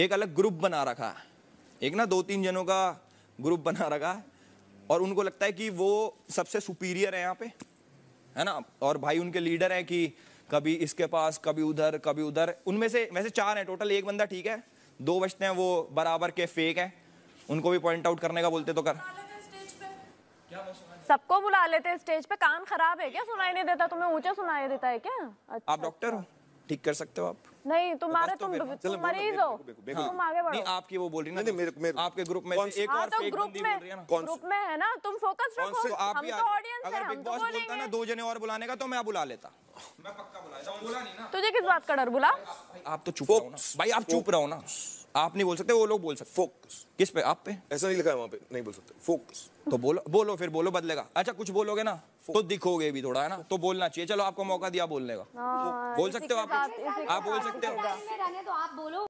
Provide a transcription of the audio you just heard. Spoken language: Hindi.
एक अलग ग्रुप बना रखा है एक ना दो तीन जनों का ग्रुप बना रखा है और उनको लगता है कि वो सबसे सुपीरियर है यहाँ पे है ना और भाई उनके लीडर हैं कि कभी इसके पास कभी उधर कभी उधर उनमें से वैसे चार हैं टोटल एक बंदा ठीक है दो बचते हैं वो बराबर के फेक हैं उनको भी पॉइंट आउट करने का बोलते तो कर सबको बुला लेते स्टेज पे कान खराब है क्या सुनाई नहीं देता तुम्हें ऊंचा सुनाई देता है क्या अच्छा, आप डॉक्टर हो अच्छा। ठीक कर सकते हो आप नहीं तुम्हारे तो तो तो तुम हाँ। तुम मरीज हो तुम आगे बढ़ो नहीं आपकी वो बोल रही ना नहीं मेरे मेरे आपके ग्रुप में एक और हाँ, तो ग्रुप में कौन ग्रुप में है ना तुम फोकस रखो हम तो ऑडियंस अगर बिग बॉस बोलता ना दो जने और बुलाने का तो मैं बुला लेता मैं पक्का बुला लेता बोला नहीं ना तुझे किस बात का डर बुला आप तो चुप रहो ना भाई आप चुप रहो ना आप नहीं बोल सकते वो लोग बोल सकते फोकस किस पे आप पे ऐसा नहीं लिखा है वहाँ पे नहीं बोल सकते फोकस तो बोलो बोलो फिर बोलो बदलेगा अच्छा कुछ बोलोगे ना तो दिखोगे भी थोड़ा है ना तो बोलना चाहिए चलो आपको मौका दिया बोलने का हाँ, बोल सकते हो आप आप बोल सकते हो